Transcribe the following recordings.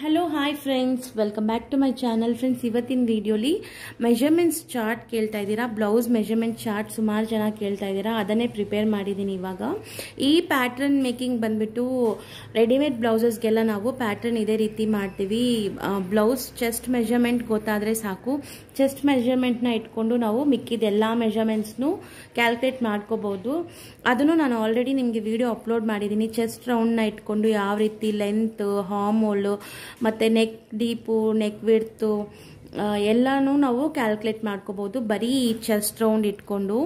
hello hi friends welcome back to my channel friends ಇವತ್ತಿನ ವೀಡಿಯೋಲಿ measurements chart ಕೇಳ್ತಾ ಇದ್ದೀರಾ ಬ್ಲೌಸ್ ಮೆಷರ್ಮೆಂಟ್ ಚಾರ್ಟ್ ಸುಮಾರು ಜನ ಕೇಳ್ತಾ ಇದ್ದೀರಾ ಅದನ್ನೇ ಪ್ರಿಪೇರ್ ಮಾಡಿದ್ದೀನಿ ಇವಾಗ ಈ ಪ್ಯಾಟ್ರನ್ ಮೇಕಿಂಗ್ ಬಂದ್ಬಿಟ್ಟು ರೆಡಿಮೇಡ್ ಬ್ಲೌಸಸ್ಗೆಲ್ಲ ನಾವು ಪ್ಯಾಟ್ರನ್ ಇದೇ ರೀತಿ ಮಾಡ್ತೀವಿ ಬ್ಲೌಸ್ ಚೆಸ್ಟ್ ಮೆಷರ್ಮೆಂಟ್ ಗೊತ್ತಾದರೆ ಸಾಕು ಚೆಸ್ಟ್ ಮೆಷರ್ಮೆಂಟ್ನ ಇಟ್ಕೊಂಡು ನಾವು ಮಿಕ್ಕಿದ ಎಲ್ಲ ಮೆಷರ್ಮೆಂಟ್ಸ್ನು ಕ್ಯಾಲ್ಕುಲೇಟ್ ಮಾಡ್ಕೋಬೋದು ಅದನ್ನು ನಾನು ಆಲ್ರೆಡಿ ನಿಮಗೆ ವಿಡಿಯೋ ಅಪ್ಲೋಡ್ ಮಾಡಿದ್ದೀನಿ ಚೆಸ್ಟ್ ರೌಂಡ್ನ ಇಟ್ಕೊಂಡು ಯಾವ ರೀತಿ ಲೆಂತ್ ಹಾರ್ಮೋಲು ಮತ್ತು ನೆಕ್ ಡೀಪು ನೆಕ್ ವಿಡ್ತು ಎಲ್ಲನೂ ನಾವು ಕ್ಯಾಲ್ಕುಲೇಟ್ ಮಾಡ್ಕೋಬಹುದು ಬರೀ ಈ ಚೆಸ್ಟ್ ರೌಂಡ್ ಇಟ್ಕೊಂಡು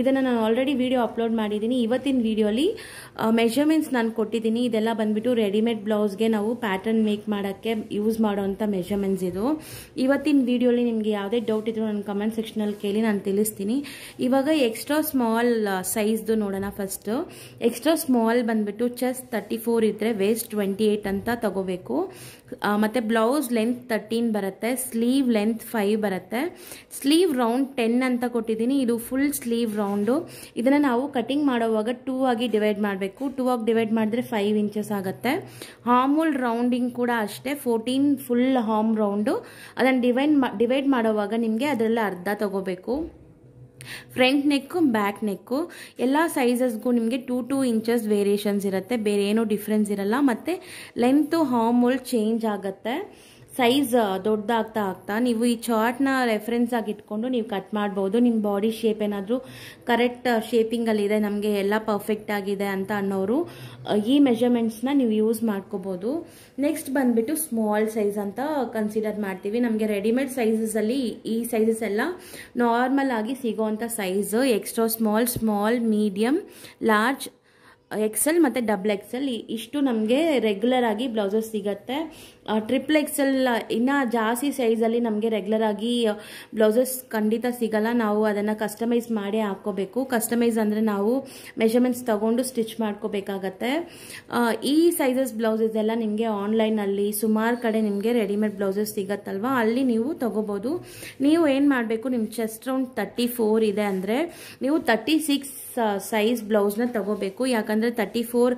ಇದನ್ನು ನಾನು ಆಲ್ರೆಡಿ ವಿಡಿಯೋ ಅಪ್ಲೋಡ್ ಮಾಡಿದ್ದೀನಿ ಇವತ್ತಿನ ವಿಡಿಯೋಲಿ ಮೆಷರ್ಮೆಂಟ್ಸ್ ನಾನು ಕೊಟ್ಟಿದ್ದೀನಿ ಇದೆಲ್ಲ ಬಂದ್ಬಿಟ್ಟು ರೆಡಿಮೇಡ್ ಬ್ಲೌಸ್ಗೆ ನಾವು ಪ್ಯಾಟರ್ನ್ ಮೇಕ್ ಮಾಡೋಕ್ಕೆ ಯೂಸ್ ಮಾಡೋವಂಥ ಮೆಷರ್ಮೆಂಟ್ಸ್ ಇದು ಇವತ್ತಿನ ವಿಡಿಯೋಲಿ ನಿಮಗೆ ಯಾವುದೇ ಡೌಟ್ ಇದ್ರೂ ನಾನು ಕಮೆಂಟ್ ಅಲ್ಲಿ ಕೇಳಿ ನಾನು ತಿಳಿಸ್ತೀನಿ ಇವಾಗ ಎಕ್ಸ್ಟ್ರಾ ಸ್ಮಾಲ್ ಸೈಜ್ದು ನೋಡೋಣ ಫಸ್ಟು ಎಕ್ಸ್ಟ್ರಾ ಸ್ಮಾಲ್ ಬಂದ್ಬಿಟ್ಟು ಚೆಸ್ ತರ್ಟಿ ಫೋರ್ ಇದ್ದರೆ ವೇಸ್ಟ್ ಟ್ವೆಂಟಿ ಏಯ್ಟ್ ಅಂತ ತಗೋಬೇಕು ಮತ್ತು ಬ್ಲೌಸ್ ಲೆಂತ್ ತರ್ಟೀನ್ ಬರುತ್ತೆ ಬರುತ್ತೆ ಸ್ಲೀವ್ ಲೆಂತ್ ಫೈವ್ ಬರುತ್ತೆ ಸ್ಲೀವ್ ರೌಂಡ್ ಟೆನ್ ಅಂತ ಕೊಟ್ಟಿದ್ದೀನಿ ಇದು ಫುಲ್ ಸ್ಲೀವ್ ರೌಂಡು ಇದನ್ನು ನಾವು ಕಟಿಂಗ್ ಮಾಡೋವಾಗ ಟೂ ಆಗಿ ಡಿವೈಡ್ ಮಾಡಬೇಕು ಟೂ ಆಗಿ ಡಿವೈಡ್ ಮಾಡಿದ್ರೆ ಫೈವ್ ಇಂಚಸ್ ಆಗುತ್ತೆ ಹಾಮೂಲ್ ರೌಂಡಿಂಗ್ ಕೂಡ ಅಷ್ಟೇ ಫೋರ್ಟೀನ್ ಫುಲ್ ಹಾಮ್ ರೌಂಡು ಅದನ್ನು ಡಿವೈಡ್ ಡಿವೈಡ್ ಮಾಡೋವಾಗ ನಿಮಗೆ ಅದರಲ್ಲಿ ಅರ್ಧ ತಗೋಬೇಕು ಫ್ರಂಟ್ ನೆಕ್ಕು ಬ್ಯಾಕ್ ನೆಕ್ಕು ಎಲ್ಲ ಸೈಜಸ್ಗೂ ನಿಮಗೆ ಟೂ ಟೂ ಇಂಚಸ್ ವೇರಿಯೇಷನ್ಸ್ ಇರುತ್ತೆ ಬೇರೆ ಏನೂ ಡಿಫ್ರೆನ್ಸ್ ಇರಲ್ಲ ಮತ್ತು ಲೆಂತು ಹಾಮೂಲ್ ಚೇಂಜ್ ಆಗುತ್ತೆ ಸೈಜ್ ದೊಡ್ಡದಾಗ್ತಾ ಆಗ್ತಾ ನೀವು ಈ ಚಾರ್ಟ್ನ ರೆಫರೆನ್ಸ್ ಆಗಿ ಇಟ್ಕೊಂಡು ನೀವು ಕಟ್ ಮಾಡ್ಬೋದು ನಿಮ್ಮ ಬಾಡಿ ಶೇಪ್ ಏನಾದರೂ ಕರೆಕ್ಟ್ ಶೇಪಿಂಗಲ್ಲಿದೆ ನಮಗೆ ಎಲ್ಲ ಪರ್ಫೆಕ್ಟ್ ಆಗಿದೆ ಅಂತ ಅನ್ನೋರು ಈ ಮೆಷರ್ಮೆಂಟ್ಸ್ನ ನೀವು ಯೂಸ್ ಮಾಡ್ಕೋಬೋದು ನೆಕ್ಸ್ಟ್ ಬಂದುಬಿಟ್ಟು ಸ್ಮಾಲ್ ಸೈಜ್ ಅಂತ ಕನ್ಸಿಡರ್ ಮಾಡ್ತೀವಿ ನಮಗೆ ರೆಡಿಮೇಡ್ ಸೈಜಸಲ್ಲಿ ಈ ಸೈಜಸ್ ಎಲ್ಲ ನಾರ್ಮಲ್ ಆಗಿ ಸಿಗೋವಂಥ size extra small small medium large L ಮತ್ತು ಡಬಲ್ ಎಲ್ ಇಷ್ಟು ನಮಗೆ ರೆಗ್ಯುಲರ್ ಆಗಿ ಬ್ಲೌಸಸ್ ಸಿಗತ್ತೆ ಟ್ರಿಪ್ಲ್ ಎಕ್ಸೆಲ್ ಇನ್ನೂ ಜಾಸ್ತಿ ಸೈಜಲ್ಲಿ ನಮಗೆ ರೆಗ್ಯುಲರ್ ಆಗಿ ಬ್ಲೌಸಸ್ ಖಂಡಿತ ಸಿಗಲ್ಲ ನಾವು ಅದನ್ನು ಕಸ್ಟಮೈಸ್ ಮಾಡಿ ಹಾಕೋಬೇಕು ಕಸ್ಟಮೈಸ್ ಅಂದರೆ ನಾವು ಮೆಷರ್ಮೆಂಟ್ಸ್ ತಗೊಂಡು ಸ್ಟಿಚ್ ಮಾಡ್ಕೋಬೇಕಾಗತ್ತೆ ಈ ಸೈಜಸ್ ಬ್ಲೌಸಸ್ ಎಲ್ಲ ನಿಮಗೆ ಆನ್ಲೈನಲ್ಲಿ ಸುಮಾರು ಕಡೆ ನಿಮಗೆ ರೆಡಿಮೇಡ್ ಬ್ಲೌಸಸ್ ಸಿಗತ್ತಲ್ವ ಅಲ್ಲಿ ನೀವು ತಗೋಬೋದು ನೀವು ಏನು ಮಾಡಬೇಕು ನಿಮ್ಮ ಚೆಸ್ಟ್ ರೌಂಡ್ ತರ್ಟಿ ಫೋರ್ ಇದೆ ಅಂದರೆ ನೀವು ತರ್ಟಿ ಸಿಕ್ಸ್ ಸೈಜ್ ಬ್ಲೌಸ್ನ ತಗೋಬೇಕು ಯಾಕಂದರೆ ತರ್ಟಿ ಫೋರ್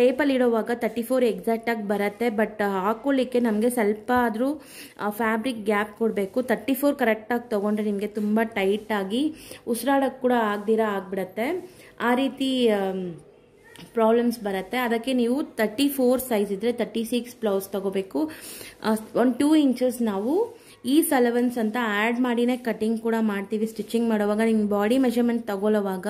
ಟೇಪಲ್ಲಿ ಇಡೋವಾಗ ತರ್ಟಿ ಫೋರ್ ಎಕ್ಸಾಕ್ಟಾಗಿ ಬರುತ್ತೆ ಬಟ್ ಹಾಕೊಳ್ಳಿ ಅದಕ್ಕೆ ನಮಗೆ ಸ್ವಲ್ಪ ಆದರೂ ಫ್ಯಾಬ್ರಿಕ್ ಗ್ಯಾಪ್ ಕೊಡಬೇಕು ತರ್ಟಿ ಫೋರ್ ಕರೆಕ್ಟಾಗಿ ತೊಗೊಂಡ್ರೆ ನಿಮಗೆ ತುಂಬ ಟೈಟಾಗಿ ಉಸಿರಾಡೋಕ್ಕೆ ಕೂಡ ಆಗದಿರ ಆಗಿಬಿಡತ್ತೆ ಆ ರೀತಿ ಪ್ರಾಬ್ಲಮ್ಸ್ ಬರುತ್ತೆ ಅದಕ್ಕೆ ನೀವು ತರ್ಟಿ ಫೋರ್ ಸೈಜ್ ಇದ್ದರೆ ತರ್ಟಿ ಸಿಕ್ಸ್ ಬ್ಲೌಸ್ ತೊಗೋಬೇಕು ಒಂದು ಟೂ ಇಂಚಸ್ ನಾವು ಈ ಸಲವನ್ಸ್ ಅಂತ ಆ್ಯಡ್ ಮಾಡಿನೇ ಕಟಿಂಗ್ ಕೂಡ ಮಾಡ್ತೀವಿ ಸ್ಟಿಚಿಂಗ್ ಮಾಡುವಾಗ ನಿಮ್ಮ ಬಾಡಿ ಮೆಷರ್ಮೆಂಟ್ ತಗೊಳ್ಳೋವಾಗ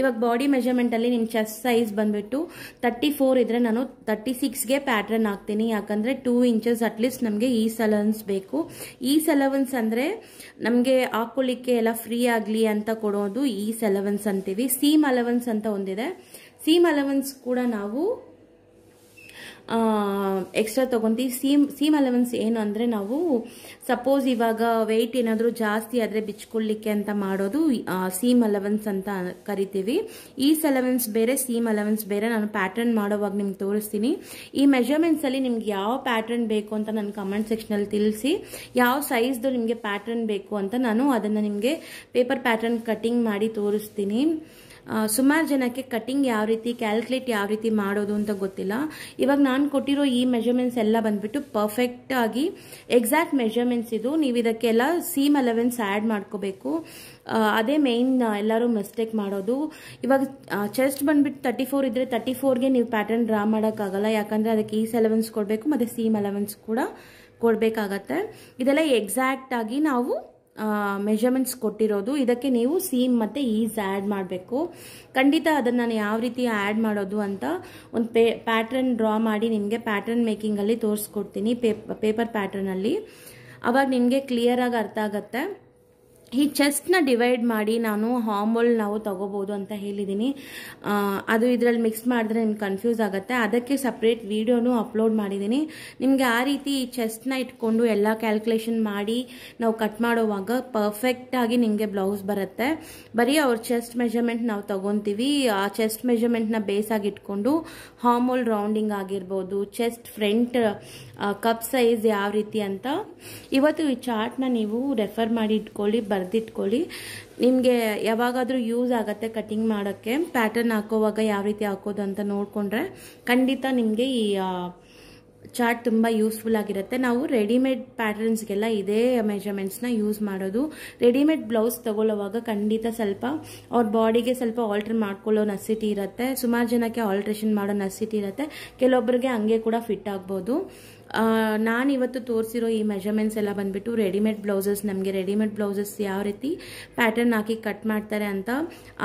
ಇವಾಗ ಬಾಡಿ ಮೆಷರ್ಮೆಂಟಲ್ಲಿ ನಿಮ್ಮ ಚೆಸ್ಟ್ ಸೈಜ್ ಬಂದುಬಿಟ್ಟು ತರ್ಟಿ ಫೋರ್ ಇದ್ದರೆ ನಾನು ತರ್ಟಿ ಸಿಕ್ಸ್ಗೆ ಪ್ಯಾಟ್ರನ್ ಹಾಕ್ತೀನಿ ಯಾಕಂದರೆ ಟೂ ಇಂಚಸ್ ಅಟ್ಲೀಸ್ಟ್ ನಮಗೆ ಈ ಸಲವನ್ಸ್ ಬೇಕು ಈ ಸಲವನ್ಸ್ ಅಂದರೆ ನಮಗೆ ಹಾಕೊಳ್ಳಿಕ್ಕೆ ಎಲ್ಲ ಫ್ರೀ ಆಗಲಿ ಅಂತ ಕೊಡೋದು ಈ ಸಲವನ್ಸ್ ಅಂತೀವಿ ಸೀಮ್ ಅಲವನ್ಸ್ ಅಂತ ಒಂದಿದೆ ಸೀಮ್ ಅಲವನ್ಸ್ ಕೂಡ ನಾವು ಎಕ್ಸ್ಟ್ರಾ ತೊಗೊತೀವಿ ಸೀಮ್ ಸೀಮ್ ಅಲೆವೆನ್ಸ್ ಏನು ಅಂದರೆ ನಾವು ಸಪೋಸ್ ಇವಾಗ ವೆಯ್ಟ್ ಏನಾದರೂ ಜಾಸ್ತಿ ಆದರೆ ಬಿಚ್ಕೊಳ್ಳಿಕ್ಕೆ ಅಂತ ಮಾಡೋದು ಸೀಮ್ ಅಲೆವೆನ್ಸ್ ಅಂತ ಕರಿತೀವಿ ಈಸ್ ಅಲೆವೆನ್ಸ್ ಬೇರೆ ಸೀಮ್ ಅಲೆವೆನ್ಸ್ ಬೇರೆ ನಾನು ಪ್ಯಾಟರ್ನ್ ಮಾಡೋವಾಗ ನಿಮ್ಗೆ ತೋರಿಸ್ತೀನಿ ಈ ಮೆಷರ್ಮೆಂಟ್ಸಲ್ಲಿ ನಿಮ್ಗೆ ಯಾವ ಪ್ಯಾಟರ್ನ್ ಬೇಕು ಅಂತ ನಾನು ಕಮೆಂಟ್ ಸೆಕ್ಷನಲ್ಲಿ ತಿಳಿಸಿ ಯಾವ ಸೈಜ್ದು ನಿಮಗೆ ಪ್ಯಾಟರ್ನ್ ಬೇಕು ಅಂತ ನಾನು ಅದನ್ನು ನಿಮಗೆ ಪೇಪರ್ ಪ್ಯಾಟರ್ನ್ ಕಟಿಂಗ್ ಮಾಡಿ ತೋರಿಸ್ತೀನಿ ಸುಮಾರು ಜನಕ್ಕೆ ಕಟಿಂಗ್ ಯಾವ ರೀತಿ ಕ್ಯಾಲ್ಕುಲೇಟ್ ಯಾವ ರೀತಿ ಮಾಡೋದು ಅಂತ ಗೊತ್ತಿಲ್ಲ ಇವಾಗ ನಾನು ಕೊಟ್ಟಿರೋ ಈ ಮೆಜರ್ಮೆಂಟ್ಸ್ ಎಲ್ಲ ಬಂದ್ಬಿಟ್ಟು ಪರ್ಫೆಕ್ಟ್ ಆಗಿ ಎಕ್ಸಾಕ್ಟ್ ಮೆಜರ್ಮೆಂಟ್ಸ್ ಇದು ನೀವು ಇದಕ್ಕೆಲ್ಲ ಸೀಮ್ ಅಲೆವೆನ್ಸ್ ಆ್ಯಡ್ ಮಾಡ್ಕೋಬೇಕು ಅದೇ ಮೇನ್ ಎಲ್ಲರೂ ಮಿಸ್ಟೇಕ್ ಮಾಡೋದು ಇವಾಗ ಚೆಸ್ಟ್ ಬಂದ್ಬಿಟ್ಟು ತರ್ಟಿ ಫೋರ್ ಇದ್ರೆ ತರ್ಟಿ ಫೋರ್ಗೆ ನೀವು ಪ್ಯಾಟರ್ನ್ ಡ್ರಾ ಮಾಡೋಕ್ಕಾಗಲ್ಲ ಯಾಕಂದರೆ ಅದಕ್ಕೆ ಈಸ್ ಅಲೆವೆನ್ಸ್ ಕೊಡಬೇಕು ಮತ್ತು ಸೀಮ್ ಅಲೆವೆನ್ಸ್ ಕೂಡ ಕೊಡಬೇಕಾಗತ್ತೆ ಇದೆಲ್ಲ ಎಕ್ಸಾಕ್ಟಾಗಿ ನಾವು ಮೆಷರ್ಮೆಂಟ್ಸ್ ಕೊಟ್ಟಿರೋದು ಇದಕ್ಕೆ ನೀವು ಸೀಮ್ ಮತ್ತು ಈಸ್ ಆ್ಯಡ್ ಮಾಡಬೇಕು ಖಂಡಿತ ಅದನ್ನು ನಾನು ಯಾವ ರೀತಿ ಆ್ಯಡ್ ಮಾಡೋದು ಅಂತ ಒಂದು ಪೇ ಪ್ಯಾಟ್ರನ್ ಡ್ರಾ ಮಾಡಿ ನಿಮಗೆ ಪ್ಯಾಟ್ರನ್ ಮೇಕಿಂಗಲ್ಲಿ ತೋರಿಸ್ಕೊಡ್ತೀನಿ ಪೇಪ್ ಪೇಪರ್ ಪ್ಯಾಟ್ರನಲ್ಲಿ ಅವಾಗ ನಿಮಗೆ ಕ್ಲಿಯರಾಗಿ ಅರ್ಥ ಆಗುತ್ತೆ ಈ ಚೆಸ್ಟ್ನ ಡಿವೈಡ್ ಮಾಡಿ ನಾನು ಹಾರ್ಮೋಲ್ ನಾವು ತಗೋಬೋದು ಅಂತ ಹೇಳಿದ್ದೀನಿ ಅದು ಇದರಲ್ಲಿ ಮಿಕ್ಸ್ ಮಾಡಿದ್ರೆ ನಿಮ್ಗೆ ಕನ್ಫ್ಯೂಸ್ ಆಗುತ್ತೆ ಅದಕ್ಕೆ ಸಪ್ರೇಟ್ ವೀಡಿಯೋನು ಅಪ್ಲೋಡ್ ಮಾಡಿದ್ದೀನಿ ನಿಮಗೆ ಆ ರೀತಿ ಈ ಚೆಸ್ಟ್ನ ಇಟ್ಕೊಂಡು ಎಲ್ಲ ಕ್ಯಾಲ್ಕುಲೇಷನ್ ಮಾಡಿ ನಾವು ಕಟ್ ಮಾಡುವಾಗ ಪರ್ಫೆಕ್ಟಾಗಿ ನಿಮಗೆ ಬ್ಲೌಸ್ ಬರುತ್ತೆ ಬರೀ ಅವ್ರ ಚೆಸ್ಟ್ ಮೆಷರ್ಮೆಂಟ್ ನಾವು ತಗೊತೀವಿ ಆ ಚೆಸ್ಟ್ ಮೆಷರ್ಮೆಂಟ್ನ ಬೇಸಾಗಿ ಇಟ್ಕೊಂಡು ಹಾರ್ಮೋಲ್ ರೌಂಡಿಂಗ್ ಆಗಿರ್ಬೋದು ಚೆಸ್ಟ್ ಫ್ರಂಟ್ ಕಪ್ ಸೈಜ್ ಯಾವ ರೀತಿ ಅಂತ ಇವತ್ತು ಈ ಚಾರ್ಟ್ನ ನೀವು ರೆಫರ್ ಮಾಡಿ ಇಟ್ಕೊಳ್ಳಿ ಬರೆದಿಟ್ಕೊಳ್ಳಿ ನಿಮಗೆ ಯಾವಾಗಾದರೂ ಯೂಸ್ ಆಗುತ್ತೆ ಕಟಿಂಗ್ ಮಾಡೋಕ್ಕೆ ಪ್ಯಾಟರ್ನ್ ಹಾಕೋವಾಗ ಯಾವ ರೀತಿ ಹಾಕೋದು ಅಂತ ನೋಡಿಕೊಂಡ್ರೆ ಖಂಡಿತ ನಿಮಗೆ ಈ ಚಾರ್ಟ್ ತುಂಬ ಯೂಸ್ಫುಲ್ ಆಗಿರುತ್ತೆ ನಾವು ರೆಡಿಮೇಡ್ ಪ್ಯಾಟರ್ನ್ಸ್ಗೆಲ್ಲ ಇದೇ ಮೆಷರ್ಮೆಂಟ್ಸ್ನ ಯೂಸ್ ಮಾಡೋದು ರೆಡಿಮೇಡ್ ಬ್ಲೌಸ್ ತಗೊಳ್ಳುವಾಗ ಖಂಡಿತ ಸ್ವಲ್ಪ ಅವ್ರ ಬಾಡಿಗೆ ಸ್ವಲ್ಪ ಆಲ್ಟ್ರ್ ಮಾಡ್ಕೊಳ್ಳೋ ನಸಿಟಿ ಇರುತ್ತೆ ಸುಮಾರು ಜನಕ್ಕೆ ಆಲ್ಟ್ರೇಷನ್ ಮಾಡೋ ನಸಿಟಿ ಇರುತ್ತೆ ಕೆಲವೊಬ್ಬರಿಗೆ ಹಂಗೆ ಕೂಡ ಫಿಟ್ ಆಗ್ಬೋದು ನಾನು ಇವತ್ತು ತೋರಿಸಿರೋ ಈ ಮೆಷರ್ಮೆಂಟ್ಸ್ ಎಲ್ಲ ಬಂದುಬಿಟ್ಟು ರೆಡಿಮೇಡ್ ಬ್ಲೌಸಸ್ ನಮಗೆ ರೆಡಿಮೇಡ್ ಬ್ಲೌಸಸ್ ಯಾವ ರೀತಿ ಪ್ಯಾಟರ್ನ್ ಹಾಕಿ ಕಟ್ ಮಾಡ್ತಾರೆ ಅಂತ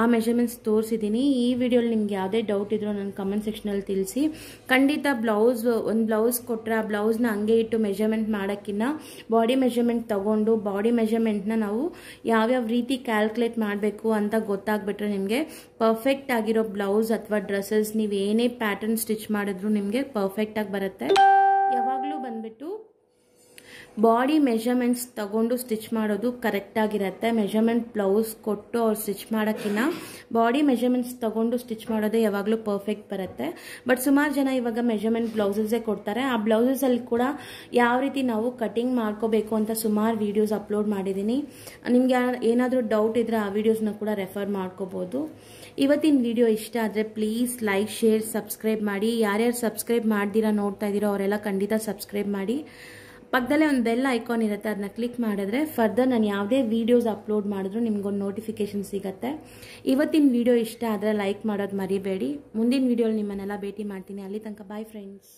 ಆ ಮೆಷರ್ಮೆಂಟ್ಸ್ ತೋರಿಸಿದ್ದೀನಿ ಈ ವಿಡಿಯೋಲಿ ನಿಮ್ಗೆ ಯಾವುದೇ ಡೌಟ್ ಇದ್ರೂ ನನ್ನ ಕಮೆಂಟ್ ಸೆಕ್ಷನಲ್ಲಿ ತಿಳಿಸಿ ಖಂಡಿತ ಬ್ಲೌಸ್ ಒಂದು ಬ್ಲೌಸ್ ಕೊಟ್ಟರೆ ಆ ಬ್ಲೌಸ್ನ ಹಂಗೆ ಇಟ್ಟು ಮೆಷರ್ಮೆಂಟ್ ಮಾಡೋಕ್ಕಿಂತ ಬಾಡಿ ಮೆಷರ್ಮೆಂಟ್ ತೊಗೊಂಡು ಬಾಡಿ ಮೆಷರ್ಮೆಂಟ್ನ ನಾವು ಯಾವ್ಯಾವ ರೀತಿ ಕ್ಯಾಲ್ಕುಲೇಟ್ ಮಾಡಬೇಕು ಅಂತ ಗೊತ್ತಾಗ್ಬಿಟ್ರೆ ನಿಮಗೆ ಪರ್ಫೆಕ್ಟ್ ಆಗಿರೋ ಬ್ಲೌಸ್ ಅಥವಾ ಡ್ರೆಸ್ಸಸ್ ನೀವು ಏನೇ ಪ್ಯಾಟರ್ನ್ ಸ್ಟಿಚ್ ಮಾಡಿದ್ರು ನಿಮಗೆ ಪರ್ಫೆಕ್ಟಾಗಿ ಬರುತ್ತೆ ಬಾಡಿ ಮೆಷರ್ಮೆಂಟ್ಸ್ ತಗೊಂಡು ಸ್ಟಿಚ್ ಮಾಡೋದು ಕರೆಕ್ಟಾಗಿರುತ್ತೆ ಮೆಷರ್ಮೆಂಟ್ ಬ್ಲೌಸ್ ಕೊಟ್ಟು ಅವ್ರು ಸ್ಟಿಚ್ ಮಾಡೋಕ್ಕಿನ್ನ ಬಾಡಿ ಮೆಷರ್ಮೆಂಟ್ಸ್ ತಗೊಂಡು ಸ್ಟಿಚ್ ಮಾಡೋದೇ ಯಾವಾಗಲೂ ಪರ್ಫೆಕ್ಟ್ ಬರುತ್ತೆ ಬಟ್ ಸುಮಾರು ಜನ ಇವಾಗ ಮೆಷರ್ಮೆಂಟ್ ಬ್ಲೌಸಸ್ಸೇ ಕೊಡ್ತಾರೆ ಆ ಬ್ಲೌಸಸ್ಸಲ್ಲಿ ಕೂಡ ಯಾವ ರೀತಿ ನಾವು ಕಟಿಂಗ್ ಮಾಡ್ಕೋಬೇಕು ಅಂತ ಸುಮಾರು ವೀಡಿಯೋಸ್ ಅಪ್ಲೋಡ್ ಮಾಡಿದ್ದೀನಿ ನಿಮಗೆ ಏನಾದರೂ ಡೌಟ್ ಇದ್ದರೆ ಆ ವೀಡಿಯೋಸ್ನ ಕೂಡ ರೆಫರ್ ಮಾಡ್ಕೋಬೋದು ಇವತ್ತಿನ ವಿಡಿಯೋ ಇಷ್ಟ ಆದರೆ ಪ್ಲೀಸ್ ಲೈಕ್ ಶೇರ್ ಸಬ್ಸ್ಕ್ರೈಬ್ ಮಾಡಿ ಯಾರ್ಯಾರು ಸಬ್ಸ್ಕ್ರೈಬ್ ಮಾಡ್ದಿರಾ ನೋಡ್ತಾ ಇದ್ದೀರೋ ಅವರೆಲ್ಲ ಖಂಡಿತ ಸಬ್ಸ್ಕ್ರೈಬ್ ಮಾಡಿ ಪಕ್ಕದಲ್ಲೇ ಒಂದು ಬೆಲ್ ಐಕಾನ್ ಇರುತ್ತೆ ಅದನ್ನ ಕ್ಲಿಕ್ ಮಾಡಿದ್ರೆ ಫರ್ದರ್ ನಾನು ಯಾವುದೇ ವೀಡಿಯೋಸ್ ಅಪ್ಲೋಡ್ ಮಾಡಿದ್ರು ನಿಮ್ಗೊಂದು ನೋಟಿಫಿಕೇಶನ್ ಸಿಗುತ್ತೆ ಇವತ್ತಿನ ವೀಡಿಯೋ ಇಷ್ಟ ಆದರೆ ಲೈಕ್ ಮಾಡೋದು ಮರಿಬೇಡಿ ಮುಂದಿನ ವೀಡಿಯೋಲಿ ನಿಮ್ಮನ್ನೆಲ್ಲ ಭೇಟಿ ಮಾಡ್ತೀನಿ ಅಲ್ಲಿ ತನಕ ಬಾಯ್ ಫ್ರೆಂಡ್ಸ್